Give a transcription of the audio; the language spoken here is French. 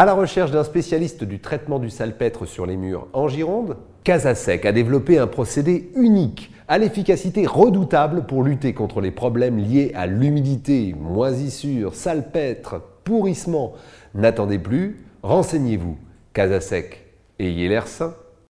À la recherche d'un spécialiste du traitement du salpêtre sur les murs en Gironde, Casasec a développé un procédé unique à l'efficacité redoutable pour lutter contre les problèmes liés à l'humidité, moisissure, salpêtre, pourrissement. N'attendez plus, renseignez-vous. Casasec, ayez l'air sain.